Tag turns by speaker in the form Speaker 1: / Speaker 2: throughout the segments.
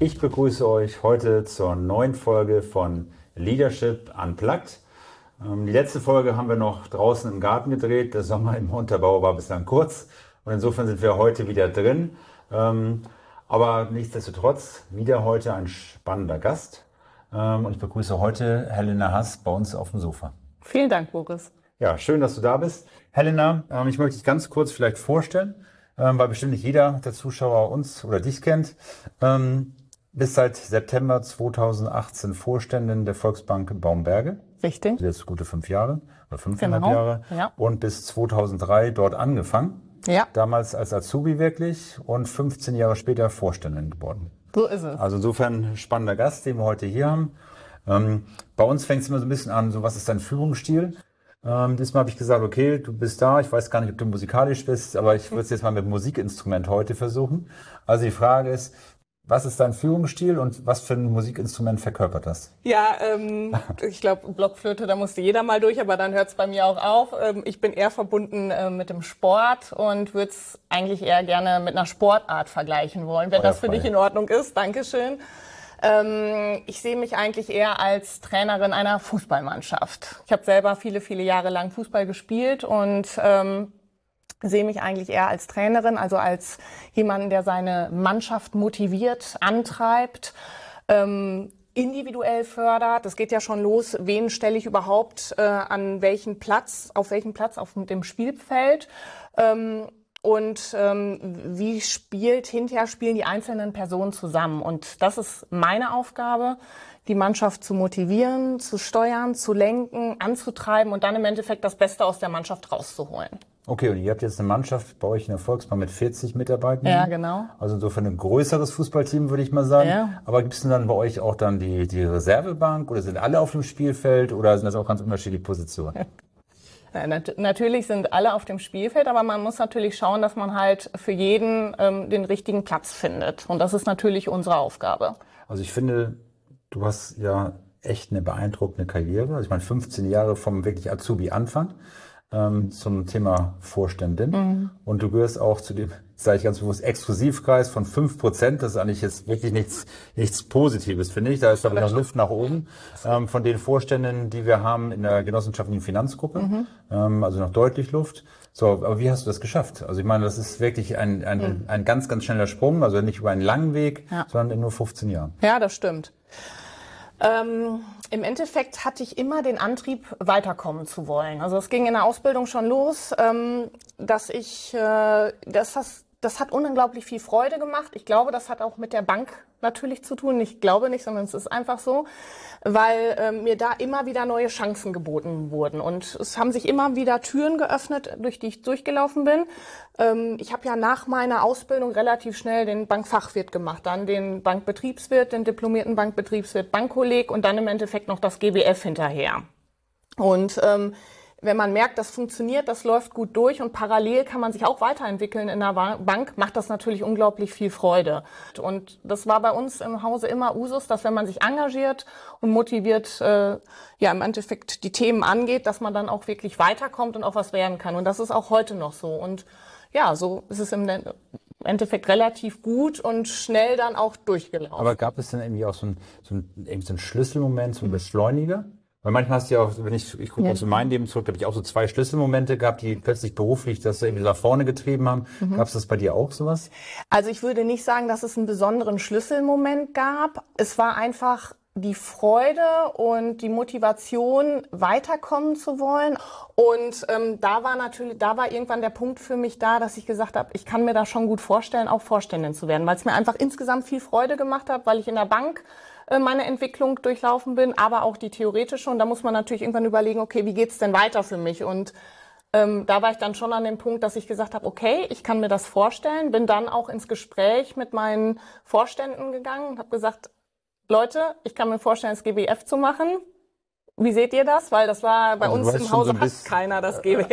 Speaker 1: Ich begrüße euch heute zur neuen Folge von Leadership Unplugged. Ähm, die letzte Folge haben wir noch draußen im Garten gedreht. Der Sommer im Unterbau war bislang kurz und insofern sind wir heute wieder drin. Ähm, aber nichtsdestotrotz wieder heute ein spannender Gast. Ähm, und ich begrüße heute Helena Haas bei uns auf dem Sofa.
Speaker 2: Vielen Dank, Boris.
Speaker 1: Ja, schön, dass du da bist. Helena, ich möchte dich ganz kurz vielleicht vorstellen, weil bestimmt nicht jeder der Zuschauer uns oder dich kennt. Bist seit September 2018 Vorständin der Volksbank Baumberge. Richtig. Jetzt gute fünf Jahre oder fünfeinhalb genau. Jahre. Ja. Und bis 2003 dort angefangen. Ja. Damals als Azubi wirklich und 15 Jahre später Vorständin geworden. So ist es. Also insofern spannender Gast, den wir heute hier haben. Ähm, bei uns fängt es immer so ein bisschen an, so was ist dein Führungsstil? Ähm, diesmal habe ich gesagt, okay, du bist da, ich weiß gar nicht, ob du musikalisch bist, aber ich würde es jetzt mal mit Musikinstrument heute versuchen. Also die Frage ist, was ist dein Führungsstil und was für ein Musikinstrument verkörpert das?
Speaker 2: Ja, ähm, ich glaube, Blockflöte, da musste jeder mal durch, aber dann hört es bei mir auch auf. Ähm, ich bin eher verbunden äh, mit dem Sport und würde es eigentlich eher gerne mit einer Sportart vergleichen wollen, wenn Euer oh das für frei. dich in Ordnung ist. Dankeschön. Ähm, ich sehe mich eigentlich eher als Trainerin einer Fußballmannschaft. Ich habe selber viele, viele Jahre lang Fußball gespielt und ähm, sehe mich eigentlich eher als Trainerin, also als jemanden, der seine Mannschaft motiviert, antreibt. Ähm, individuell fördert. Es geht ja schon los, wen stelle ich überhaupt äh, an welchen Platz, auf welchen Platz auf dem Spielfeld. Ähm, und ähm, wie spielt hinterher spielen die einzelnen Personen zusammen. Und das ist meine Aufgabe, die Mannschaft zu motivieren, zu steuern, zu lenken, anzutreiben und dann im Endeffekt das Beste aus der Mannschaft rauszuholen.
Speaker 1: Okay, und ihr habt jetzt eine Mannschaft bei euch in der Volksbank mit 40 Mitarbeitern. Ja, genau. Also insofern ein größeres Fußballteam, würde ich mal sagen. Ja. Aber gibt es denn dann bei euch auch dann die, die Reservebank oder sind alle auf dem Spielfeld oder sind das auch ganz unterschiedliche Positionen?
Speaker 2: Äh, natürlich sind alle auf dem Spielfeld, aber man muss natürlich schauen, dass man halt für jeden ähm, den richtigen Platz findet. Und das ist natürlich unsere Aufgabe.
Speaker 1: Also ich finde, du hast ja echt eine beeindruckende Karriere. Also ich meine, 15 Jahre vom wirklich Azubi-Anfang ähm, zum Thema Vorständin. Mhm. Und du gehörst auch zu dem sage ich ganz bewusst, Exklusivkreis von fünf Prozent. Das ist eigentlich jetzt wirklich nichts, nichts Positives, finde ich. Da ist, aber noch Luft nach oben ähm, von den Vorständen, die wir haben in der genossenschaftlichen Finanzgruppe. Mhm. Ähm, also noch deutlich Luft. So, aber wie hast du das geschafft? Also ich meine, das ist wirklich ein, ein, mhm. ein ganz, ganz schneller Sprung. Also nicht über einen langen Weg, ja. sondern in nur 15 Jahren.
Speaker 2: Ja, das stimmt. Ähm, Im Endeffekt hatte ich immer den Antrieb, weiterkommen zu wollen. Also es ging in der Ausbildung schon los, ähm, dass ich, äh, dass das das hat unglaublich viel Freude gemacht. Ich glaube, das hat auch mit der Bank natürlich zu tun. Ich glaube nicht, sondern es ist einfach so, weil äh, mir da immer wieder neue Chancen geboten wurden. Und es haben sich immer wieder Türen geöffnet, durch die ich durchgelaufen bin. Ähm, ich habe ja nach meiner Ausbildung relativ schnell den Bankfachwirt gemacht, dann den Bankbetriebswirt, den diplomierten Bankbetriebswirt, Bankkolleg und dann im Endeffekt noch das GBF hinterher. Und ähm, wenn man merkt, das funktioniert, das läuft gut durch und parallel kann man sich auch weiterentwickeln in der Bank, macht das natürlich unglaublich viel Freude. Und das war bei uns im Hause immer Usus, dass wenn man sich engagiert und motiviert, äh, ja im Endeffekt die Themen angeht, dass man dann auch wirklich weiterkommt und auch was werden kann. Und das ist auch heute noch so. Und ja, so ist es im Endeffekt relativ gut und schnell dann auch durchgelaufen. Aber
Speaker 1: gab es denn irgendwie auch so einen so ein, so ein Schlüsselmoment, so einen mhm. Beschleuniger? Weil manchmal hast du ja auch, wenn ich, ich gucke ja. zu meinem Leben zurück, habe ich auch so zwei Schlüsselmomente gehabt, die plötzlich beruflich das irgendwie nach vorne getrieben haben. Mhm. Gab es das bei dir auch sowas?
Speaker 2: Also ich würde nicht sagen, dass es einen besonderen Schlüsselmoment gab. Es war einfach die Freude und die Motivation, weiterkommen zu wollen. Und ähm, da war natürlich, da war irgendwann der Punkt für mich da, dass ich gesagt habe, ich kann mir da schon gut vorstellen, auch Vorständin zu werden, weil es mir einfach insgesamt viel Freude gemacht hat, weil ich in der Bank äh, meine Entwicklung durchlaufen bin, aber auch die theoretische. Und da muss man natürlich irgendwann überlegen, okay, wie geht's denn weiter für mich? Und ähm, da war ich dann schon an dem Punkt, dass ich gesagt habe, okay, ich kann mir das vorstellen, bin dann auch ins Gespräch mit meinen Vorständen gegangen und habe gesagt, Leute, ich kann mir vorstellen, das GBF zu machen. Wie seht ihr das? Weil das war bei also uns im Hause so bisschen, hat keiner das GWF.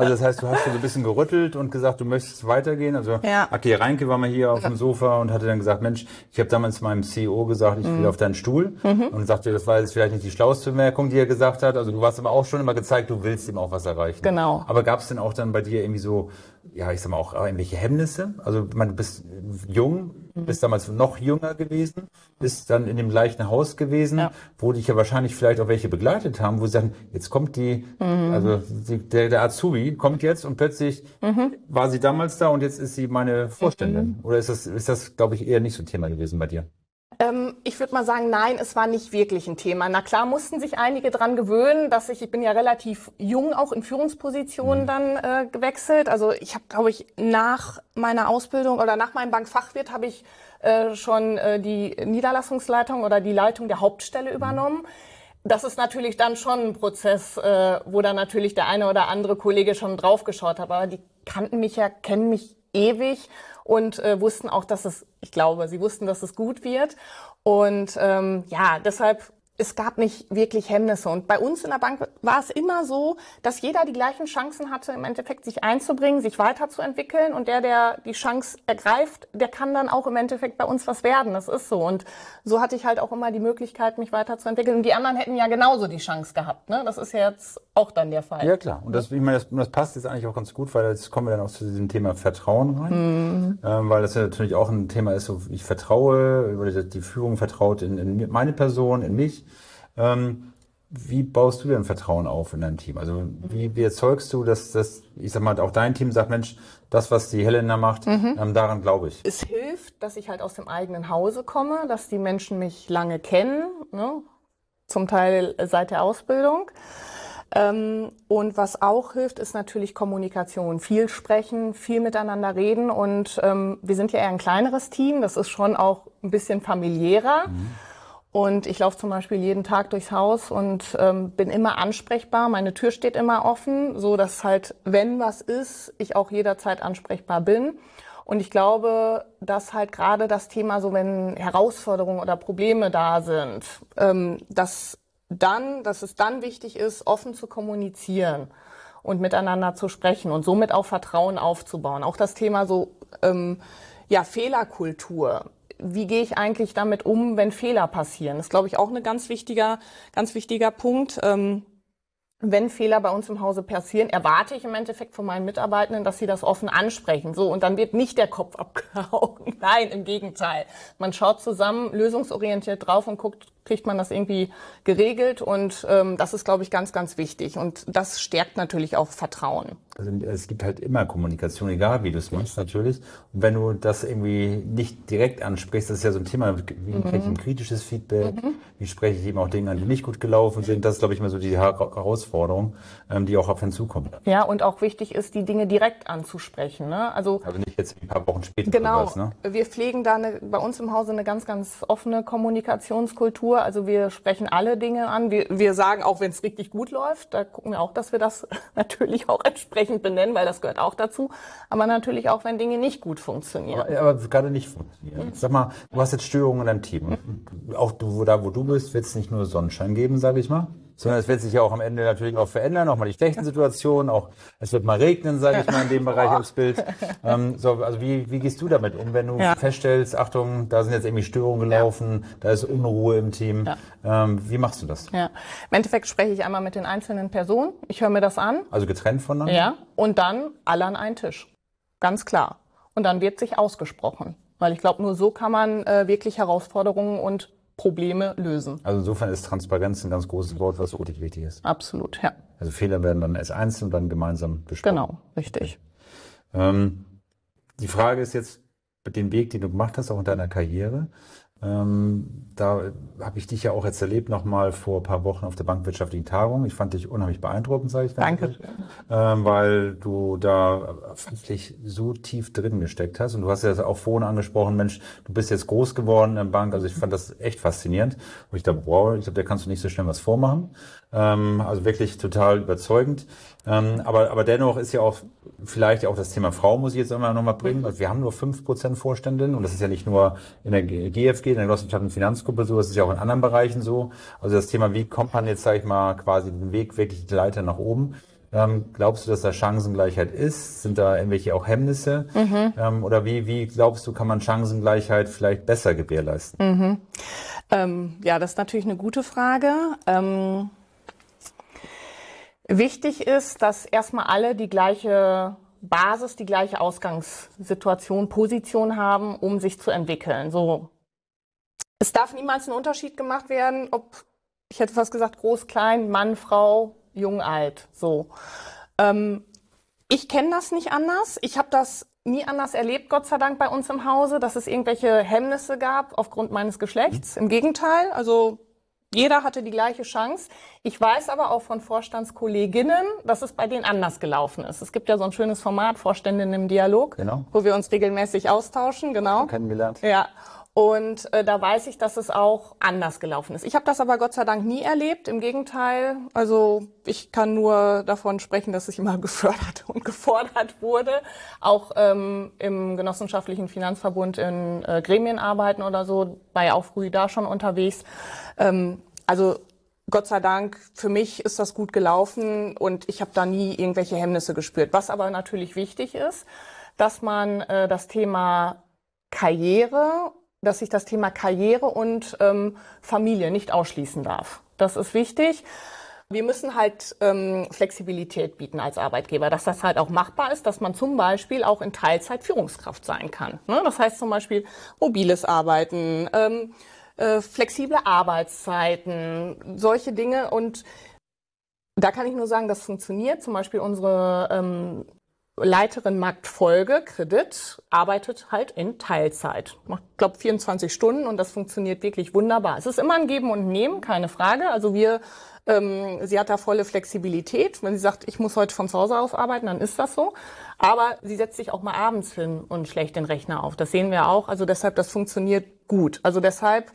Speaker 1: Also das heißt, du hast so ein bisschen gerüttelt und gesagt, du möchtest weitergehen. Also ja. Aki Reinke war mal hier auf dem Sofa und hatte dann gesagt, Mensch, ich habe damals meinem CEO gesagt, ich will mhm. auf deinen Stuhl. Mhm. Und sagte, das war jetzt vielleicht nicht die schlauste Bemerkung, die er gesagt hat. Also du warst aber auch schon immer gezeigt, du willst ihm auch was erreichen. Genau. Aber gab es denn auch dann bei dir irgendwie so ja, ich sag mal auch irgendwelche Hemmnisse? Also man bist jung, mhm. bist damals noch jünger gewesen, bist dann in dem gleichen Haus gewesen, ja. wo dich ja wahrscheinlich vielleicht auch welche begleitet haben, wo sie sagen, jetzt kommt die, mhm. also die, der, der Azubi kommt jetzt und plötzlich mhm. war sie damals da und jetzt ist sie meine Vorständin. Mhm. Oder ist das, ist das, glaube ich, eher nicht so ein Thema gewesen bei dir?
Speaker 2: Ähm, ich würde mal sagen, nein, es war nicht wirklich ein Thema. Na klar mussten sich einige dran gewöhnen, dass ich, ich bin ja relativ jung auch in Führungspositionen mhm. dann äh, gewechselt. Also ich habe, glaube ich, nach meiner Ausbildung oder nach meinem Bankfachwirt habe ich äh, schon äh, die Niederlassungsleitung oder die Leitung der Hauptstelle mhm. übernommen. Das ist natürlich dann schon ein Prozess, äh, wo dann natürlich der eine oder andere Kollege schon draufgeschaut hat. Aber die kannten mich ja, kennen mich ewig und äh, wussten auch, dass es, ich glaube, sie wussten, dass es gut wird. Und ähm, ja, deshalb es gab nicht wirklich Hemmnisse. Und bei uns in der Bank war es immer so, dass jeder die gleichen Chancen hatte, im Endeffekt sich einzubringen, sich weiterzuentwickeln. Und der, der die Chance ergreift, der kann dann auch im Endeffekt bei uns was werden. Das ist so. Und so hatte ich halt auch immer die Möglichkeit, mich weiterzuentwickeln. Und die anderen hätten ja genauso die Chance gehabt. Ne? Das ist jetzt auch dann der Fall. Ja, klar.
Speaker 1: Und das, ne? ich meine, das, das passt jetzt eigentlich auch ganz gut, weil jetzt kommen wir dann auch zu diesem Thema Vertrauen rein. Mhm. Ähm, weil das ja natürlich auch ein Thema ist, so ich vertraue, oder die Führung vertraut in, in meine Person, in mich. Ähm, wie baust du denn Vertrauen auf in deinem Team? Also wie, wie erzeugst du, dass das, ich sag mal, auch dein Team sagt, Mensch, das, was die Helena macht, mhm. ähm, daran glaube ich. Es
Speaker 2: hilft, dass ich halt aus dem eigenen Hause komme, dass die Menschen mich lange kennen, ne? zum Teil seit der Ausbildung. Ähm, und was auch hilft, ist natürlich Kommunikation. Viel sprechen, viel miteinander reden. Und ähm, wir sind ja eher ein kleineres Team. Das ist schon auch ein bisschen familiärer. Mhm. Und ich laufe zum Beispiel jeden Tag durchs Haus und ähm, bin immer ansprechbar. Meine Tür steht immer offen, so dass halt, wenn was ist, ich auch jederzeit ansprechbar bin. Und ich glaube, dass halt gerade das Thema, so wenn Herausforderungen oder Probleme da sind, ähm, dass dann, dass es dann wichtig ist, offen zu kommunizieren und miteinander zu sprechen und somit auch Vertrauen aufzubauen. Auch das Thema so ähm, ja Fehlerkultur. Wie gehe ich eigentlich damit um, wenn Fehler passieren? Das ist, glaube ich, auch ein ganz wichtiger, ganz wichtiger Punkt. Ähm, wenn Fehler bei uns im Hause passieren, erwarte ich im Endeffekt von meinen Mitarbeitenden, dass sie das offen ansprechen. So, und dann wird nicht der Kopf abgehauen. Nein, im Gegenteil. Man schaut zusammen lösungsorientiert drauf und guckt, kriegt man das irgendwie geregelt und ähm, das ist, glaube ich, ganz, ganz wichtig und das stärkt natürlich auch Vertrauen.
Speaker 1: Also es gibt halt immer Kommunikation, egal wie du es machst natürlich. Und wenn du das irgendwie nicht direkt ansprichst, das ist ja so ein Thema, wie mhm. kriege ich ein kritisches Feedback, mhm. wie spreche ich eben auch Dinge an, die nicht gut gelaufen sind. Das ist, glaube ich, immer so die Herausforderung, ähm, die auch auf einen zukommt.
Speaker 2: Ja, und auch wichtig ist, die Dinge direkt anzusprechen. Ne? Also,
Speaker 1: also nicht jetzt ein paar Wochen später. Genau, was, ne?
Speaker 2: wir pflegen da eine, bei uns im Hause eine ganz, ganz offene Kommunikationskultur Kultur. Also wir sprechen alle Dinge an. Wir, wir sagen auch, wenn es richtig gut läuft, da gucken wir auch, dass wir das natürlich auch entsprechend benennen, weil das gehört auch dazu. Aber natürlich auch, wenn Dinge nicht gut funktionieren. Aber,
Speaker 1: aber gerade nicht funktionieren. Mhm. Sag mal, du hast jetzt Störungen in deinem Team. Auch du, da, wo du bist, wird es nicht nur Sonnenschein geben, sage ich mal sondern es wird sich ja auch am Ende natürlich auch verändern, auch mal die schlechten Situationen, auch es wird mal regnen, sage ich mal in dem Bereich aufs Bild. Ähm, so, also wie, wie gehst du damit um, wenn du ja. feststellst, Achtung, da sind jetzt irgendwie Störungen gelaufen, ja. da ist Unruhe im Team. Ja. Ähm, wie machst du das? Ja.
Speaker 2: Im Endeffekt spreche ich einmal mit den einzelnen Personen, ich höre mir das an.
Speaker 1: Also getrennt voneinander? Ja,
Speaker 2: und dann alle an einen Tisch, ganz klar. Und dann wird sich ausgesprochen, weil ich glaube, nur so kann man äh, wirklich Herausforderungen und Probleme lösen.
Speaker 1: Also insofern ist Transparenz ein ganz großes Wort, was wirklich wichtig ist. Absolut, ja. Also Fehler werden dann als einzeln und dann gemeinsam besprochen. Genau, richtig. Ähm, die Frage ist jetzt, mit dem Weg, den du gemacht hast, auch in deiner Karriere, ähm, da habe ich dich ja auch jetzt erlebt, nochmal vor ein paar Wochen auf der bankwirtschaftlichen Tagung. Ich fand dich unheimlich beeindruckend, sage ich ganz Danke. Ähm, weil du da wirklich so tief drin gesteckt hast. Und du hast ja auch vorhin angesprochen, Mensch, du bist jetzt groß geworden in der Bank. Also ich fand das echt faszinierend. Und ich dachte, wow, ich glaube, da kannst du nicht so schnell was vormachen. Ähm, also wirklich total überzeugend. Ähm, aber, aber dennoch ist ja auch vielleicht auch das Thema Frau, muss ich jetzt einmal nochmal bringen. Also wir haben nur fünf Prozent Vorständinnen und das ist ja nicht nur in der GFG geht, halt in der Genossenschaften Finanzgruppe so, das ist ja auch in anderen Bereichen so. Also das Thema, wie kommt man jetzt, sage ich mal, quasi den Weg wirklich die Leiter nach oben? Ähm, glaubst du, dass da Chancengleichheit ist? Sind da irgendwelche auch Hemmnisse? Mhm. Ähm, oder wie, wie glaubst du, kann man Chancengleichheit vielleicht besser gewährleisten?
Speaker 2: Mhm. Ähm, ja, das ist natürlich eine gute Frage. Ähm, wichtig ist, dass erstmal alle die gleiche Basis, die gleiche Ausgangssituation, Position haben, um sich zu entwickeln. So es darf niemals ein Unterschied gemacht werden, ob, ich hätte fast gesagt, groß, klein, Mann, Frau, jung, alt, so. Ähm, ich kenne das nicht anders. Ich habe das nie anders erlebt, Gott sei Dank bei uns im Hause, dass es irgendwelche Hemmnisse gab aufgrund meines Geschlechts. Mhm. Im Gegenteil, also jeder hatte die gleiche Chance. Ich weiß aber auch von Vorstandskolleginnen, dass es bei denen anders gelaufen ist. Es gibt ja so ein schönes Format, Vorständinnen im Dialog, genau. wo wir uns regelmäßig austauschen. Genau. Kennengelernt. Ja. Und äh, da weiß ich, dass es auch anders gelaufen ist. Ich habe das aber Gott sei Dank nie erlebt. Im Gegenteil, also ich kann nur davon sprechen, dass ich immer gefördert und gefordert wurde, auch ähm, im genossenschaftlichen Finanzverbund in äh, Gremien arbeiten oder so, war ja auch früh da schon unterwegs. Ähm, also Gott sei Dank, für mich ist das gut gelaufen und ich habe da nie irgendwelche Hemmnisse gespürt. Was aber natürlich wichtig ist, dass man äh, das Thema Karriere dass ich das Thema Karriere und ähm, Familie nicht ausschließen darf. Das ist wichtig. Wir müssen halt ähm, Flexibilität bieten als Arbeitgeber, dass das halt auch machbar ist, dass man zum Beispiel auch in Teilzeit Führungskraft sein kann. Ne? Das heißt zum Beispiel mobiles Arbeiten, ähm, äh, flexible Arbeitszeiten, solche Dinge. Und da kann ich nur sagen, das funktioniert. Zum Beispiel unsere ähm, Leiterin Marktfolge Kredit arbeitet halt in Teilzeit. Macht, glaube 24 Stunden und das funktioniert wirklich wunderbar. Es ist immer ein Geben und Nehmen, keine Frage. Also wir, ähm, sie hat da volle Flexibilität. Wenn sie sagt, ich muss heute von zu Hause aus arbeiten, dann ist das so. Aber sie setzt sich auch mal abends hin und schlägt den Rechner auf. Das sehen wir auch. Also deshalb, das funktioniert gut. Also deshalb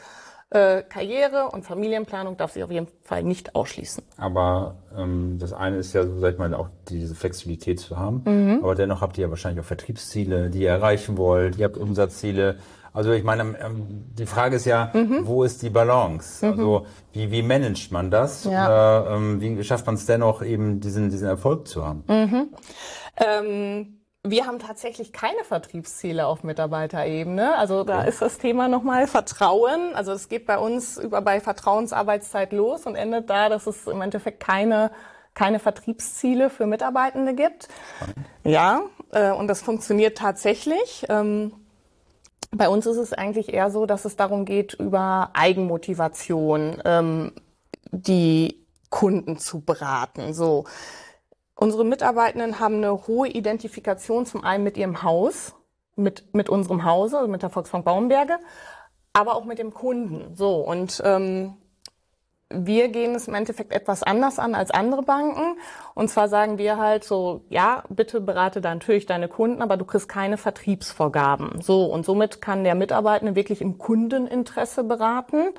Speaker 2: äh, Karriere und Familienplanung darf sich auf jeden Fall nicht
Speaker 1: ausschließen. Aber ähm, das eine ist ja, so sag ich mal, auch diese Flexibilität zu haben. Mhm. Aber dennoch habt ihr ja wahrscheinlich auch Vertriebsziele, die ihr erreichen wollt. Ihr habt Umsatzziele. Also ich meine, ähm, die Frage ist ja, mhm. wo ist die Balance? Mhm. Also wie, wie managt man das? Ja. Oder, ähm, wie schafft man es dennoch eben, diesen, diesen Erfolg zu haben?
Speaker 2: Mhm. Ähm, wir haben tatsächlich keine Vertriebsziele auf Mitarbeiterebene. Also da ist das Thema nochmal Vertrauen. Also es geht bei uns über bei Vertrauensarbeitszeit los und endet da, dass es im Endeffekt keine, keine Vertriebsziele für Mitarbeitende gibt. Ja, äh, und das funktioniert tatsächlich. Ähm, bei uns ist es eigentlich eher so, dass es darum geht, über Eigenmotivation ähm, die Kunden zu beraten. So Unsere Mitarbeitenden haben eine hohe Identifikation zum einen mit ihrem Haus, mit, mit unserem Hause, also mit der Volksbank Baumberge, aber auch mit dem Kunden. So, und ähm, wir gehen es im Endeffekt etwas anders an als andere Banken. Und zwar sagen wir halt so, ja, bitte berate da natürlich deine Kunden, aber du kriegst keine Vertriebsvorgaben. So, und somit kann der Mitarbeitende wirklich im Kundeninteresse beraten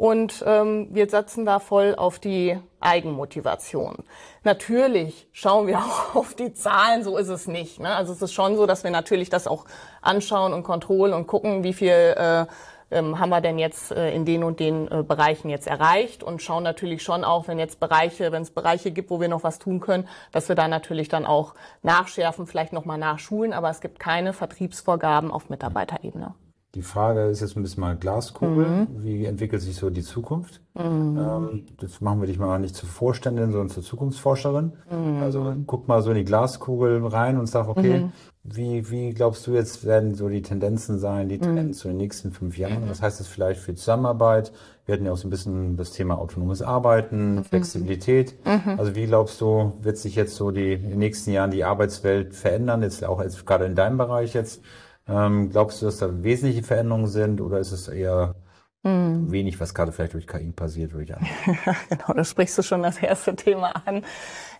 Speaker 2: und ähm, wir setzen da voll auf die Eigenmotivation. Natürlich schauen wir auch auf die Zahlen, so ist es nicht. Ne? Also es ist schon so, dass wir natürlich das auch anschauen und kontrollen und gucken, wie viel äh, ähm, haben wir denn jetzt äh, in den und den äh, Bereichen jetzt erreicht und schauen natürlich schon auch, wenn jetzt Bereiche, wenn es Bereiche gibt, wo wir noch was tun können, dass wir da natürlich dann auch nachschärfen, vielleicht nochmal nachschulen, aber es gibt keine Vertriebsvorgaben auf Mitarbeiterebene.
Speaker 1: Die Frage ist jetzt ein bisschen mal Glaskugel. Mhm. Wie entwickelt sich so die Zukunft? Mhm. Ähm, das machen wir dich mal nicht zur Vorständin, sondern zur Zukunftsforscherin. Mhm. Also guck mal so in die Glaskugel rein und sag, okay, mhm. wie, wie glaubst du jetzt werden so die Tendenzen sein, die mhm. Trends so in den nächsten fünf Jahren? Was heißt das vielleicht für Zusammenarbeit? Wir hatten ja auch so ein bisschen das Thema autonomes Arbeiten, mhm. Flexibilität. Also wie glaubst du, wird sich jetzt so die, in den nächsten Jahren die Arbeitswelt verändern? Jetzt auch jetzt gerade in deinem Bereich jetzt? Ähm, glaubst du, dass da wesentliche Veränderungen sind oder ist es eher hm. wenig, was gerade vielleicht durch KI passiert, würde ich sagen?
Speaker 2: genau, da sprichst du schon das erste Thema an.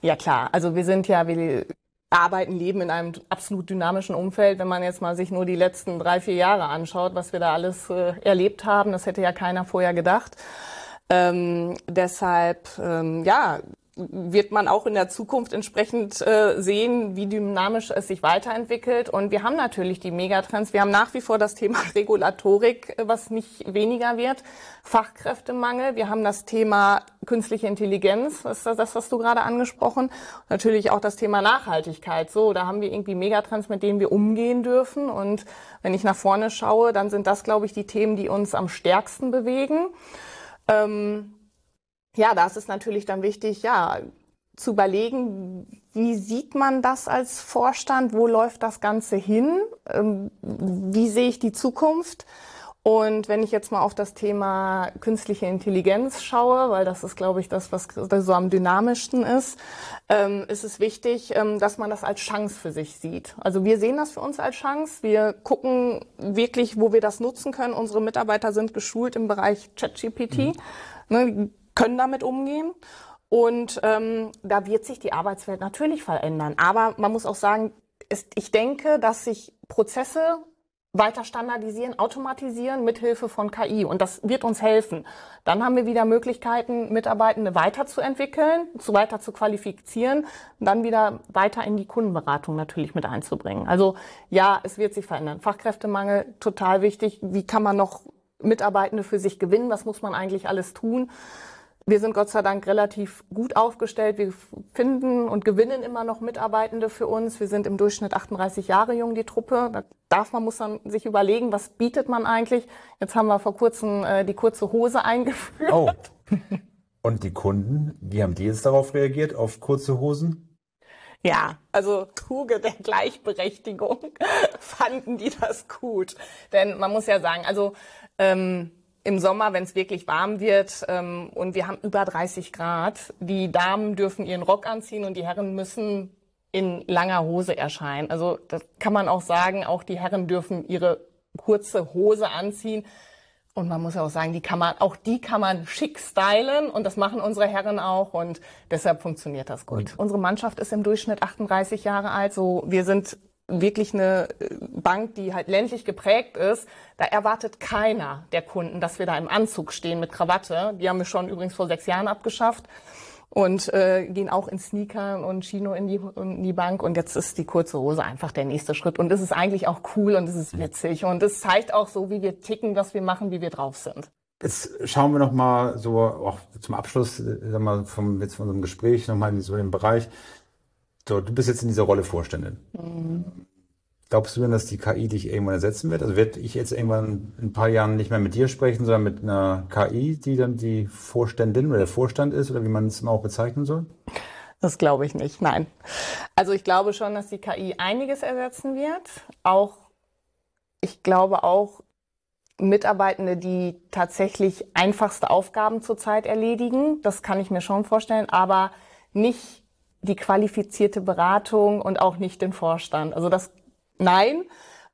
Speaker 2: Ja klar, also wir sind ja, wir arbeiten, leben in einem absolut dynamischen Umfeld. Wenn man jetzt mal sich nur die letzten drei, vier Jahre anschaut, was wir da alles äh, erlebt haben, das hätte ja keiner vorher gedacht. Ähm, deshalb, ähm, ja, wird man auch in der Zukunft entsprechend äh, sehen, wie dynamisch es sich weiterentwickelt. Und wir haben natürlich die Megatrends. Wir haben nach wie vor das Thema Regulatorik, äh, was nicht weniger wird, Fachkräftemangel. Wir haben das Thema künstliche Intelligenz, das ist das, was du gerade angesprochen. Natürlich auch das Thema Nachhaltigkeit. So, da haben wir irgendwie Megatrends, mit denen wir umgehen dürfen. Und wenn ich nach vorne schaue, dann sind das, glaube ich, die Themen, die uns am stärksten bewegen. Ähm, ja, da ist es natürlich dann wichtig, ja, zu überlegen, wie sieht man das als Vorstand, wo läuft das Ganze hin, ähm, wie sehe ich die Zukunft. Und wenn ich jetzt mal auf das Thema künstliche Intelligenz schaue, weil das ist, glaube ich, das, was so am dynamischsten ist, ähm, ist es wichtig, ähm, dass man das als Chance für sich sieht. Also wir sehen das für uns als Chance. Wir gucken wirklich, wo wir das nutzen können. Unsere Mitarbeiter sind geschult im Bereich ChatGPT. Mhm. Ne, können damit umgehen. Und ähm, da wird sich die Arbeitswelt natürlich verändern. Aber man muss auch sagen, es, ich denke, dass sich Prozesse weiter standardisieren, automatisieren mithilfe von KI. Und das wird uns helfen. Dann haben wir wieder Möglichkeiten, Mitarbeitende weiterzuentwickeln, zu weiter zu qualifizieren, dann wieder weiter in die Kundenberatung natürlich mit einzubringen. Also ja, es wird sich verändern. Fachkräftemangel, total wichtig. Wie kann man noch Mitarbeitende für sich gewinnen? Was muss man eigentlich alles tun? Wir sind Gott sei Dank relativ gut aufgestellt. Wir finden und gewinnen immer noch Mitarbeitende für uns. Wir sind im Durchschnitt 38 Jahre jung, die Truppe. Da darf man, muss man sich überlegen, was bietet man eigentlich. Jetzt haben wir vor kurzem äh, die kurze Hose eingeführt.
Speaker 1: Oh. Und die Kunden, wie haben die jetzt darauf reagiert, auf kurze Hosen?
Speaker 2: Ja, also Kuge der Gleichberechtigung fanden die das gut. Denn man muss ja sagen, also ähm, im Sommer, wenn es wirklich warm wird ähm, und wir haben über 30 Grad, die Damen dürfen ihren Rock anziehen und die Herren müssen in langer Hose erscheinen. Also das kann man auch sagen, auch die Herren dürfen ihre kurze Hose anziehen. Und man muss auch sagen, die kann man, auch die kann man schick stylen und das machen unsere Herren auch und deshalb funktioniert das gut. Und mhm. unsere Mannschaft ist im Durchschnitt 38 Jahre alt, so wir sind wirklich eine äh, Bank, die halt ländlich geprägt ist, da erwartet keiner der Kunden, dass wir da im Anzug stehen mit Krawatte. Die haben wir schon übrigens vor sechs Jahren abgeschafft und äh, gehen auch in Sneaker und Chino in die, in die Bank. Und jetzt ist die kurze Hose einfach der nächste Schritt. Und es ist eigentlich auch cool und es ist mhm. witzig. Und es zeigt auch so, wie wir ticken, was wir machen, wie wir drauf sind.
Speaker 1: Jetzt schauen wir nochmal so auch zum Abschluss äh, sag mal, vom, jetzt von unserem Gespräch nochmal in so den Bereich. So, du bist jetzt in dieser Rolle Vorständin. Mhm. Glaubst du denn, dass die KI dich irgendwann ersetzen wird? Also werde ich jetzt irgendwann in ein paar Jahren nicht mehr mit dir sprechen, sondern mit einer KI, die dann die Vorständin oder der Vorstand ist oder wie man es mal auch bezeichnen soll?
Speaker 2: Das glaube ich nicht, nein. Also ich glaube schon, dass die KI einiges ersetzen wird. Auch, ich glaube auch Mitarbeitende, die tatsächlich einfachste Aufgaben zurzeit erledigen. Das kann ich mir schon vorstellen, aber nicht die qualifizierte Beratung und auch nicht den Vorstand. Also das nein,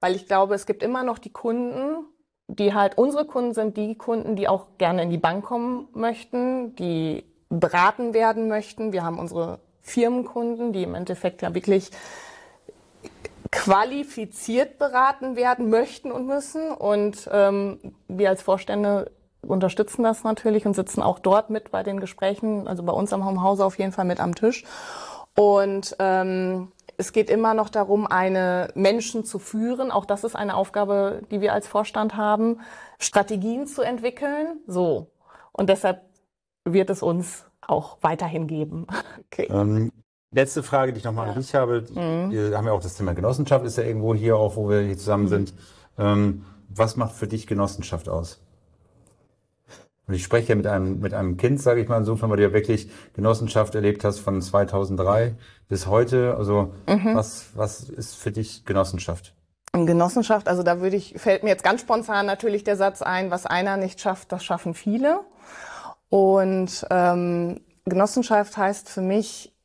Speaker 2: weil ich glaube, es gibt immer noch die Kunden, die halt unsere Kunden sind, die Kunden, die auch gerne in die Bank kommen möchten, die beraten werden möchten. Wir haben unsere Firmenkunden, die im Endeffekt ja wirklich qualifiziert beraten werden möchten und müssen. Und ähm, wir als Vorstände unterstützen das natürlich und sitzen auch dort mit bei den Gesprächen, also bei uns am Hause auf jeden Fall mit am Tisch. Und ähm, es geht immer noch darum, eine Menschen zu führen. Auch das ist eine Aufgabe, die wir als Vorstand haben, Strategien zu entwickeln. So. Und deshalb wird es uns auch weiterhin geben.
Speaker 1: Okay. Ähm, letzte Frage, die ich nochmal ja. an dich habe. Mhm. Wir haben ja auch das Thema Genossenschaft, ist ja irgendwo hier auch, wo wir hier zusammen mhm. sind. Ähm, was macht für dich Genossenschaft aus? Und ich spreche mit einem, mit einem Kind, sage ich mal, insofern, weil du ja wirklich Genossenschaft erlebt hast von 2003 bis heute. Also mhm. was, was ist für dich Genossenschaft?
Speaker 2: Genossenschaft, also da würde ich, fällt mir jetzt ganz spontan natürlich der Satz ein, was einer nicht schafft, das schaffen viele. Und ähm, Genossenschaft heißt für mich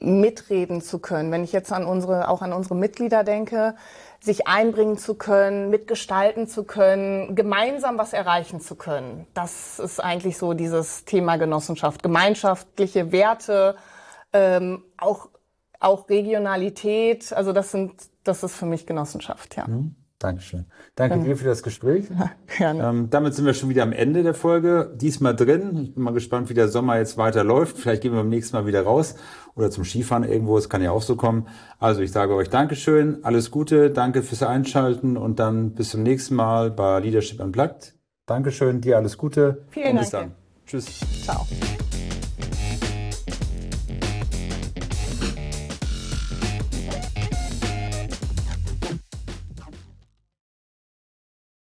Speaker 2: mitreden zu können. Wenn ich jetzt an unsere, auch an unsere Mitglieder denke, sich einbringen zu können, mitgestalten zu können, gemeinsam was erreichen zu können. Das ist eigentlich so dieses Thema Genossenschaft. Gemeinschaftliche Werte, ähm, auch, auch Regionalität. Also das sind, das ist für mich Genossenschaft, ja.
Speaker 1: Mhm. Dankeschön. Danke dir für das Gespräch. Ja, gerne. Ähm, damit sind wir schon wieder am Ende der Folge. Diesmal drin. Ich bin mal gespannt, wie der Sommer jetzt weiterläuft. Vielleicht gehen wir beim nächsten Mal wieder raus oder zum Skifahren irgendwo. Es kann ja auch so kommen. Also ich sage euch Dankeschön, alles Gute, danke fürs Einschalten und dann bis zum nächsten Mal bei Leadership Unplugged. Dankeschön, dir alles Gute. Vielen und Dank. Bis dann. Tschüss. Ciao.